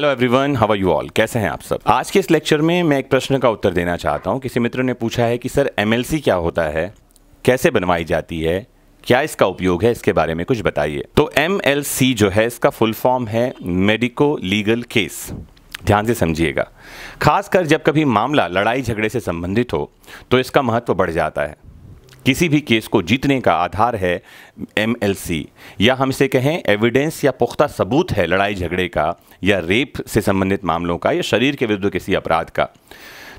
hello everyone how are you all कैसे हैं आप सब आज के इस लेक्चर में मैं एक प्रश्न का उत्तर देना चाहता हूं किसी मित्र ने पूछा है कि सर एमएलसी क्या होता है कैसे बनवाई जाती है क्या इसका उपयोग है इसके बारे में कुछ बताइए तो एम जो है इसका फुल फॉर्म है मेडिको लीगल केस ध्यान से समझिएगा खासकर जब कभी मामला लड़ाई झगड़े से संबंधित हो तो इसका महत्व बढ़ जाता है किसी भी केस को जीतने का आधार है एमएलसी या हम इसे कहें एविडेंस या पुख्ता सबूत है लड़ाई झगड़े का या रेप से संबंधित मामलों का या शरीर के विरुद्ध किसी अपराध का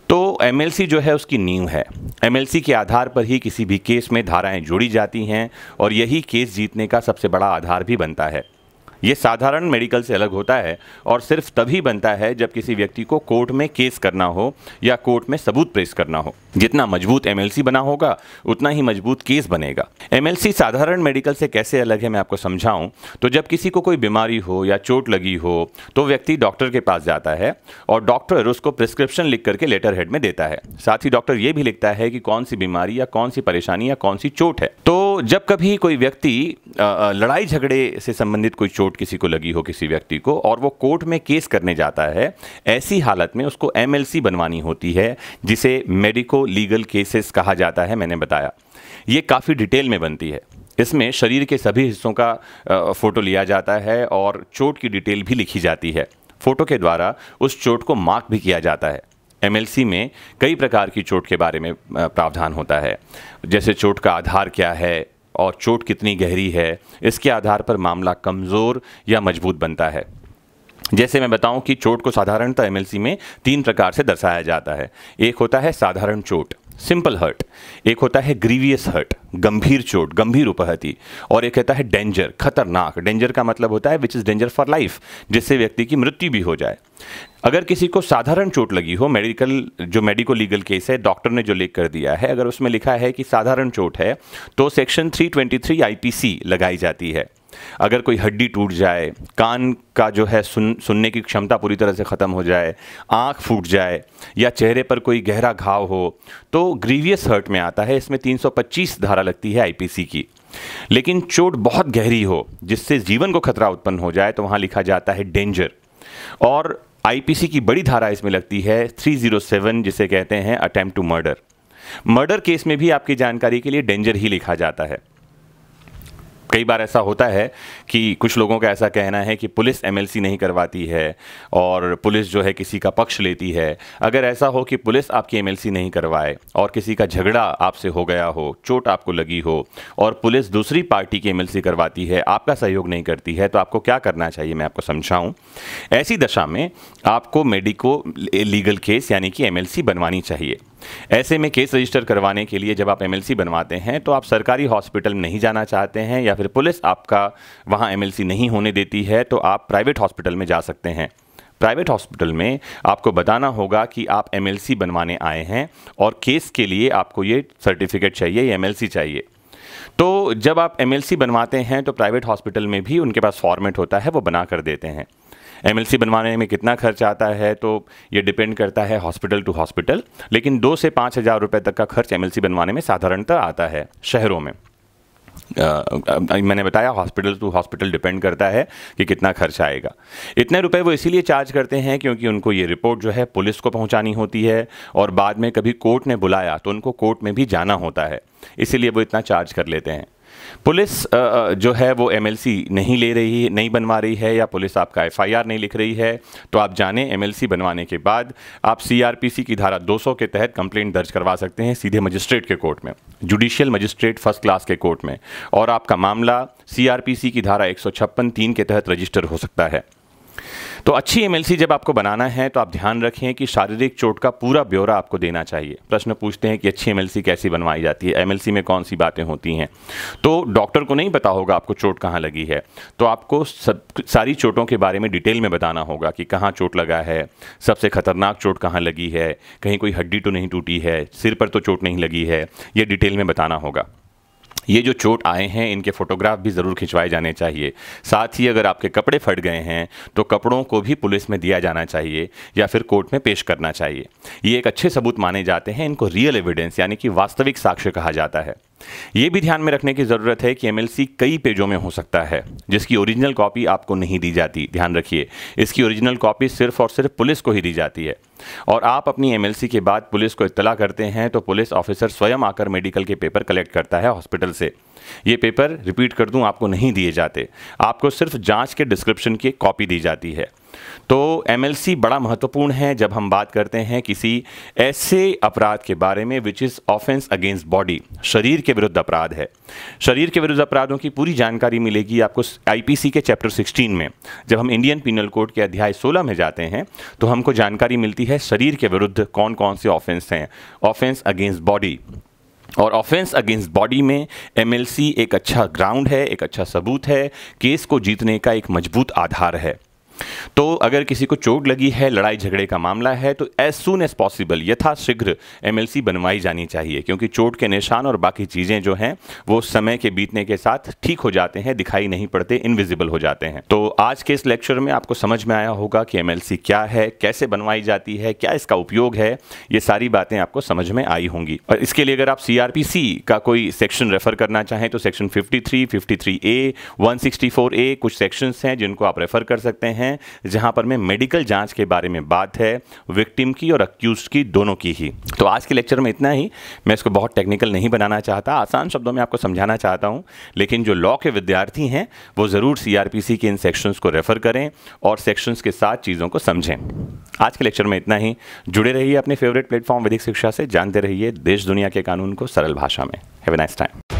तो एमएलसी जो है उसकी नींव है एमएलसी के आधार पर ही किसी भी केस में धाराएं जोड़ी जाती हैं और यही केस जीतने का सबसे बड़ा आधार भी बनता है ये साधारण मेडिकल से अलग होता है और सिर्फ तभी बनता है जब किसी व्यक्ति को कोर्ट में केस करना हो या कोर्ट में सबूत पेश करना हो जितना मजबूत एमएलसी बना होगा उतना ही मजबूत केस बनेगा एमएलसी साधारण मेडिकल से कैसे अलग है मैं आपको समझाऊं तो जब किसी को कोई बीमारी हो या चोट लगी हो तो व्यक्ति डॉक्टर के पास जाता है और डॉक्टर उसको प्रिस्क्रिप्शन लिख करके लेटर हेड में देता है साथ ही डॉक्टर ये भी लिखता है कि कौन सी बीमारी या कौन सी परेशानी या कौन सी चोट है तो जब कभी कोई व्यक्ति लड़ाई झगड़े से संबंधित कोई चोट किसी को लगी हो किसी व्यक्ति को और वो कोर्ट में केस करने जाता है ऐसी हालत में उसको एम बनवानी होती है जिसे मेडिको लीगल केसेस कहा जाता है मैंने बताया ये काफ़ी डिटेल में बनती है इसमें शरीर के सभी हिस्सों का फ़ोटो लिया जाता है और चोट की डिटेल भी लिखी जाती है फ़ोटो के द्वारा उस चोट को मार्क भी किया जाता है एम में कई प्रकार की चोट के बारे में प्रावधान होता है जैसे चोट का आधार क्या है और चोट कितनी गहरी है इसके आधार पर मामला कमज़ोर या मजबूत बनता है जैसे मैं बताऊं कि चोट को साधारणतः एम में तीन प्रकार से दर्शाया जाता है एक होता है साधारण चोट सिंपल हर्ट एक होता है ग्रीवियस हर्ट गंभीर चोट गंभीर उपहति और एक कहता है डेंजर खतरनाक डेंजर का मतलब होता है which is danger for life जिससे व्यक्ति की मृत्यु भी हो जाए अगर किसी को साधारण चोट लगी हो मेडिकल जो मेडिको लीगल केस है डॉक्टर ने जो लेख कर दिया है अगर उसमें लिखा है कि साधारण चोट है तो सेक्शन 323 आईपीसी लगाई जाती है अगर कोई हड्डी टूट जाए कान का जो है सुन सुनने की क्षमता पूरी तरह से ख़त्म हो जाए आँख फूट जाए या चेहरे पर कोई गहरा घाव हो तो ग्रीवियस हर्ट में आता है इसमें 325 धारा लगती है आईपीसी की लेकिन चोट बहुत गहरी हो जिससे जीवन को खतरा उत्पन्न हो जाए तो वहाँ लिखा जाता है डेंजर और आईपीसी की बड़ी धारा इसमें लगती है 307 जिसे कहते हैं attempt to murder murder case में भी आपकी जानकारी के लिए डेंजर ही लिखा जाता है कई बार ऐसा होता है कि कुछ लोगों का ऐसा कहना है कि पुलिस एमएलसी नहीं करवाती है और पुलिस जो है किसी का पक्ष लेती है अगर ऐसा हो कि पुलिस आपकी एमएलसी नहीं करवाए और किसी का झगड़ा आपसे हो गया हो चोट आपको लगी हो और पुलिस दूसरी पार्टी की एमएलसी करवाती है आपका सहयोग नहीं करती है तो आपको क्या करना चाहिए मैं आपको समझाऊँ ऐसी दशा में आपको मेडिको लीगल केस यानी कि एम बनवानी चाहिए ऐसे में केस रजिस्टर करवाने के लिए जब आप एमएलसी बनवाते हैं तो आप सरकारी हॉस्पिटल नहीं जाना चाहते हैं या फिर पुलिस आपका वहाँ एमएलसी नहीं होने देती है तो आप प्राइवेट हॉस्पिटल में जा सकते हैं प्राइवेट हॉस्पिटल में आपको बताना होगा कि आप एमएलसी बनवाने आए हैं और केस के लिए आपको ये सर्टिफिकेट चाहिए या एमएलसी चाहिए तो जब आप एमएलसी बनवाते हैं तो प्राइवेट हॉस्पिटल में भी उनके पास फॉर्मेट होता है वो बना कर देते हैं एम बनवाने में कितना खर्च आता है तो ये डिपेंड करता है हॉस्पिटल टू हॉस्पिटल लेकिन दो से पाँच हज़ार रुपये तक का खर्च एम बनवाने में साधारणतः आता है शहरों में Uh, मैंने बताया हॉस्पिटल टू हॉस्पिटल डिपेंड करता है कि कितना खर्च आएगा इतने रुपए वो इसीलिए चार्ज करते हैं क्योंकि उनको ये रिपोर्ट जो है पुलिस को पहुंचानी होती है और बाद में कभी कोर्ट ने बुलाया तो उनको कोर्ट में भी जाना होता है इसीलिए वो इतना चार्ज कर लेते हैं पुलिस जो है वो एमएलसी नहीं ले रही है नहीं बनवा रही है या पुलिस आपका एफआईआर नहीं लिख रही है तो आप जाने एमएलसी बनवाने के बाद आप सीआरपीसी की धारा 200 के तहत कंप्लेंट दर्ज करवा सकते हैं सीधे मजिस्ट्रेट के कोर्ट में जुडिशियल मजिस्ट्रेट फर्स्ट क्लास के कोर्ट में और आपका मामला सीआरपीसी की धारा एक सौ के तहत रजिस्टर हो सकता है तो अच्छी एम जब आपको बनाना है तो आप ध्यान रखें कि शारीरिक चोट का पूरा ब्यौरा आपको देना चाहिए प्रश्न पूछते हैं कि अच्छी एम कैसी बनवाई जाती है एम में कौन सी बातें होती हैं तो डॉक्टर को नहीं पता होगा आपको चोट कहाँ लगी है तो आपको सब सारी चोटों के बारे में डिटेल में बताना होगा कि कहाँ चोट लगा है सबसे खतरनाक चोट कहाँ लगी है कहीं कोई हड्डी तो नहीं टूटी है सिर पर तो चोट नहीं लगी है ये डिटेल में बताना होगा ये जो चोट आए हैं इनके फ़ोटोग्राफ भी ज़रूर खिंचवाए जाने चाहिए साथ ही अगर आपके कपड़े फट गए हैं तो कपड़ों को भी पुलिस में दिया जाना चाहिए या फिर कोर्ट में पेश करना चाहिए ये एक अच्छे सबूत माने जाते हैं इनको रियल एविडेंस यानी कि वास्तविक साक्ष्य कहा जाता है ये भी ध्यान में रखने की ज़रूरत है कि एमएलसी कई पेजों में हो सकता है जिसकी ओरिजिनल कॉपी आपको नहीं दी जाती ध्यान रखिए इसकी ओरिजिनल कॉपी सिर्फ और सिर्फ पुलिस को ही दी जाती है और आप अपनी एमएलसी के बाद पुलिस को इतला करते हैं तो पुलिस ऑफिसर स्वयं आकर मेडिकल के पेपर कलेक्ट करता है हॉस्पिटल से ये पेपर रिपीट कर दूं आपको नहीं दिए जाते आपको सिर्फ जांच के डिस्क्रिप्शन की कॉपी दी जाती है तो एमएलसी बड़ा महत्वपूर्ण है जब हम बात करते हैं किसी ऐसे अपराध के बारे में which is offence against body शरीर के विरुद्ध अपराध है शरीर के विरुद्ध अपराधों की पूरी जानकारी मिलेगी आपको आईपीसी के चैप्टर 16 में जब हम इंडियन पिनल कोड के अध्याय 16 में जाते हैं तो हमको जानकारी मिलती है शरीर के विरुद्ध कौन कौन से ऑफेंस हैं ऑफेंस अगेंस्ट बॉडी और ऑफेंस अगेंस्ट बॉडी में एमएलसी एक अच्छा ग्राउंड है एक अच्छा सबूत है केस को जीतने का एक मजबूत आधार है तो अगर किसी को चोट लगी है लड़ाई झगड़े का मामला है तो एज सुन एज पॉसिबल यथाशीघ्र एम सी बनवाई जानी चाहिए क्योंकि चोट के निशान और बाकी चीज़ें जो हैं वो समय के बीतने के साथ ठीक हो जाते हैं दिखाई नहीं पड़ते इनविजिबल हो जाते हैं तो आज के इस लेक्चर में आपको समझ में आया होगा कि एमएलसी क्या है कैसे बनवाई जाती है क्या इसका उपयोग है ये सारी बातें आपको समझ में आई होंगी और इसके लिए अगर आप सी का कोई सेक्शन रेफर करना चाहें तो सेक्शन 53, फोर ए कुछ सेक्शंस हैं जिनको आप रेफर कर सकते हैं जहां पर मैं मेडिकल जांच के बारे में बात है विक्टिम की और अक्यूज की दोनों की ही तो आज के लेक्चर में इतना ही मैं इसको बहुत टेक्निकल नहीं बनाना चाहता आसान शब्दों में आपको समझाना चाहता हूँ लेकिन जो लॉ के विद्यार्थी हैं वो ज़रूर सी के इन सेक्शंस को रेफ़र करें और सेक्शंस के साथ चीज़ों को समझें आज के लेक्चर में इतना ही जुड़े रहिए अपने फेवरेट प्लेटफॉर्म विधिक शिक्षा से जानते रहिए देश दुनिया के कानून को सरल भाषा में हैव नाइस टाइम